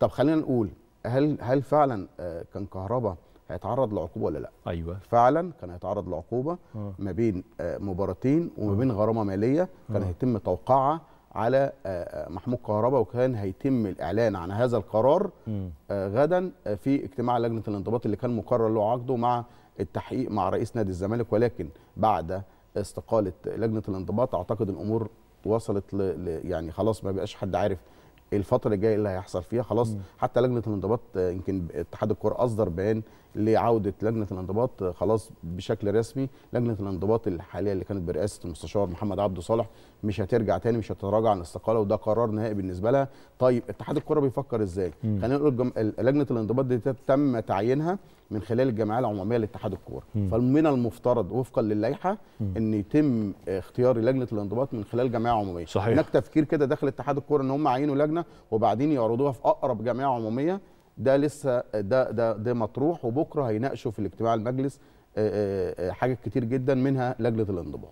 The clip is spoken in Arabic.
طب خلينا نقول هل هل فعلا آه، كان كهربا هيتعرض لعقوبه ولا لا ايوه فعلا كان هيتعرض لعقوبه آه. ما بين آه، مباراتين وما بين غرامه ماليه كان هيتم توقيعها على محمود كهربا وكان هيتم الاعلان عن هذا القرار غدا في اجتماع لجنه الانضباط اللي كان مقرر له عقده مع التحقيق مع رئيس نادي الزمالك ولكن بعد استقاله لجنه الانضباط اعتقد الامور وصلت ل... يعني خلاص ما بقاش حد عارف الفتره الجايه اللي هيحصل فيها خلاص مم. حتى لجنه الانضباط آه، يمكن اتحاد الكره اصدر بيان لعوده لجنه الانضباط آه، خلاص بشكل رسمي لجنه الانضباط الحاليه اللي كانت برئاسه المستشار محمد عبد صالح مش هترجع تاني مش هتتراجع عن الاستقاله وده قرار نهائي بالنسبه لها طيب اتحاد الكره بيفكر ازاي خلينا نقول لجنه الانضباط دي تم تعيينها من خلال الجمعيه العموميه لاتحاد الكوره فمن المفترض وفقا للائحه ان يتم اختيار لجنه الانضباط من خلال جمعيه عموميه صحيح هناك تفكير كده داخل اتحاد الكوره ان هم عينوا لجنه وبعدين يعرضوها في اقرب جمعيه عموميه ده لسه ده ده ده مطروح وبكره هيناقشوا في الاجتماع المجلس آه، آه، آه، حاجات كتير جدا منها لجنه الانضباط